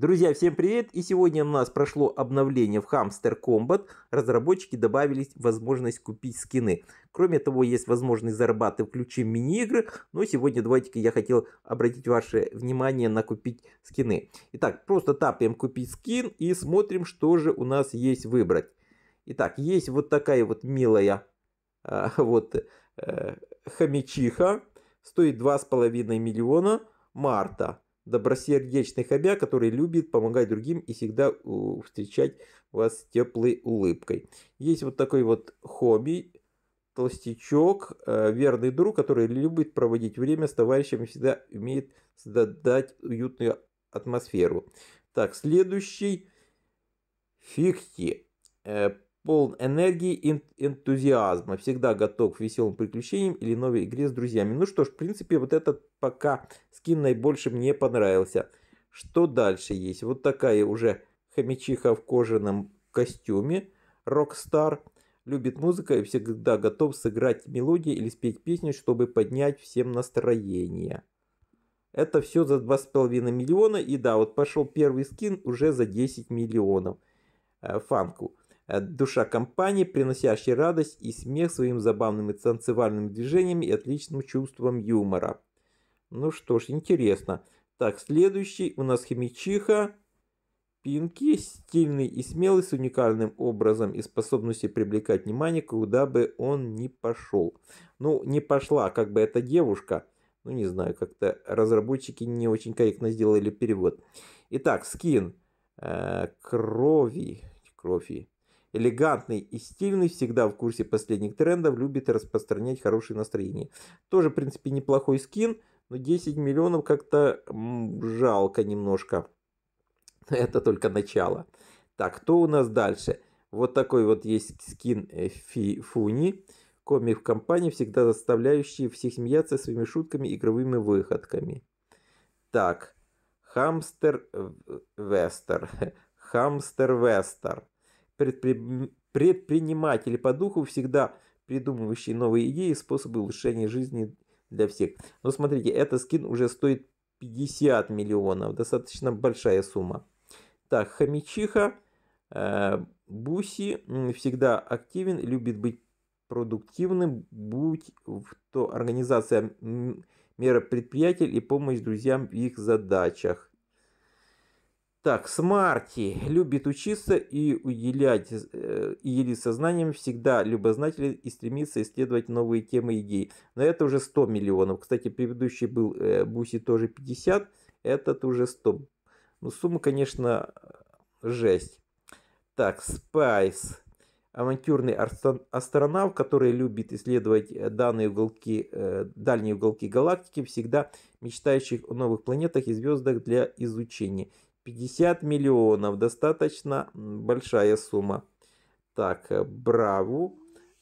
Друзья, всем привет! И сегодня у нас прошло обновление в Hamster Combat. Разработчики добавили возможность купить скины. Кроме того, есть возможность зарабатывать ключи мини-игры. Но сегодня давайте-ка я хотел обратить ваше внимание на купить скины. Итак, просто тапаем купить скин и смотрим, что же у нас есть выбрать. Итак, есть вот такая вот милая э, вот э, хомячиха. Стоит 2,5 миллиона марта добросердечный хобя, который любит помогать другим и всегда встречать вас с теплой улыбкой. Есть вот такой вот хобби, толстячок, э, верный друг, который любит проводить время с товарищами, всегда умеет создать уютную атмосферу. Так, следующий фихти. Э, полон энергии и энтузиазма, всегда готов к веселым приключениям или новой игре с друзьями. Ну что ж, в принципе, вот этот пока скин наибольше мне понравился. Что дальше есть? Вот такая уже хомячиха в кожаном костюме, рок-стар, любит музыку и всегда готов сыграть мелодию или спеть песню, чтобы поднять всем настроение. Это все за 2,5 миллиона. И да, вот пошел первый скин уже за 10 миллионов. Э, фанку. Э, душа компании, приносящей радость и смех своим забавными танцевальными движениями и отличным чувством юмора. Ну что ж, интересно. Так, следующий у нас химичиха Пинки, стильный и смелый, с уникальным образом и способностью привлекать внимание, куда бы он ни пошел. Ну, не пошла, как бы эта девушка. Ну, не знаю, как-то разработчики не очень корректно сделали перевод. Итак, скин. Э, крови. Крови элегантный и стильный, всегда в курсе последних трендов, любит распространять хорошее настроение. Тоже, в принципе, неплохой скин, но 10 миллионов как-то жалко немножко. Это только начало. Так, кто у нас дальше? Вот такой вот есть скин э, Фи Фуни. Комик в компании, всегда заставляющий всех смеяться своими шутками и игровыми выходками. Так, Хамстер э, Вестер. Хамстер Вестер предпри... предприниматели по духу, всегда придумывающие новые идеи и способы улучшения жизни для всех. Но смотрите, эта скин уже стоит 50 миллионов, достаточно большая сумма. Так, хомячиха, э, Буси всегда активен, любит быть продуктивным, будь то организация мероприятий и помощь друзьям в их задачах. Так, Смарти любит учиться и уделять э, и делиться знаниями, всегда любознателен и стремится исследовать новые темы и идеи. Но это уже 100 миллионов. Кстати, предыдущий был э, Буси тоже 50, этот уже 100. Ну, сумма, конечно, жесть. Так, Спайс. Авантюрный астронавт, который любит исследовать э, данные уголки, э, дальние уголки галактики, всегда мечтающих о новых планетах и звездах для изучения. 50 миллионов, достаточно большая сумма. Так, э, браво,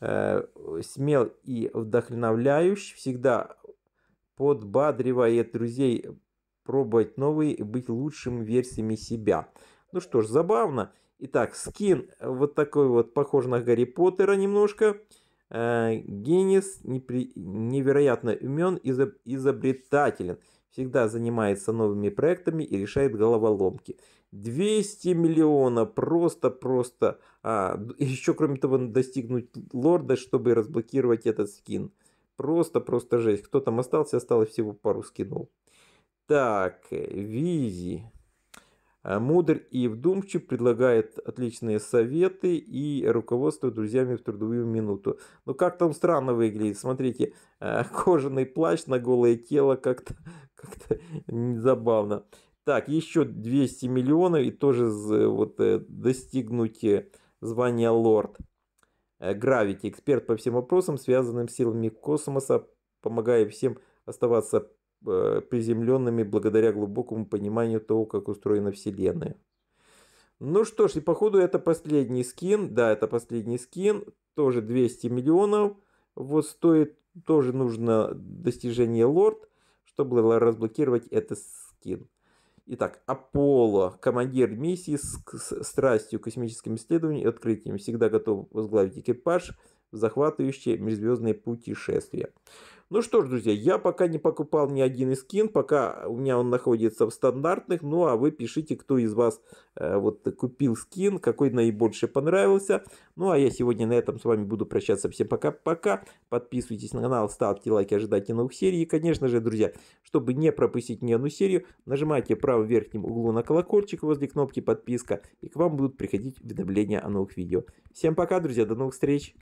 э, смел и вдохновляющий, всегда подбадривает друзей пробовать новые и быть лучшими версиями себя. Ну что ж, забавно. Итак, скин э, вот такой вот, похож на Гарри Поттера немножко. Генис невероятно умен и изобретателен всегда занимается новыми проектами и решает головоломки. 200 миллионов просто-просто. А, еще кроме того достигнуть лорда, чтобы разблокировать этот скин. Просто-просто жесть. Кто там остался, осталось всего пару скинул. Так, э, Визи. А мудр и вдумчив, предлагает отличные советы и руководство друзьями в трудовую минуту. Но ну, как там странно выглядит, смотрите, а, кожаный плащ на голое тело как-то как забавно. Так, еще 200 миллионов и тоже вот, э, достигнуть звания лорд. Э, гравити, эксперт по всем вопросам, связанным с силами космоса, помогая всем оставаться Э, приземленными благодаря глубокому пониманию того, как устроена Вселенная. Ну что ж, и походу это последний скин. Да, это последний скин. Тоже 200 миллионов. Вот стоит, тоже нужно достижение лорд, чтобы было разблокировать этот скин. Итак, Аполло, командир миссии с страстью к космическим исследованиям и открытиям, всегда готов возглавить экипаж – захватывающее межзвездное путешествие. Ну что ж, друзья, я пока не покупал ни один скин, пока у меня он находится в стандартных, ну а вы пишите, кто из вас э, вот купил скин, какой наибольше понравился. Ну а я сегодня на этом с вами буду прощаться. Всем пока-пока. Подписывайтесь на канал, ставьте лайки, ожидайте новых серий. И, конечно же, друзья, чтобы не пропустить ни одну серию, нажимайте в правом верхнем углу на колокольчик возле кнопки подписка, и к вам будут приходить уведомления о новых видео. Всем пока, друзья, до новых встреч!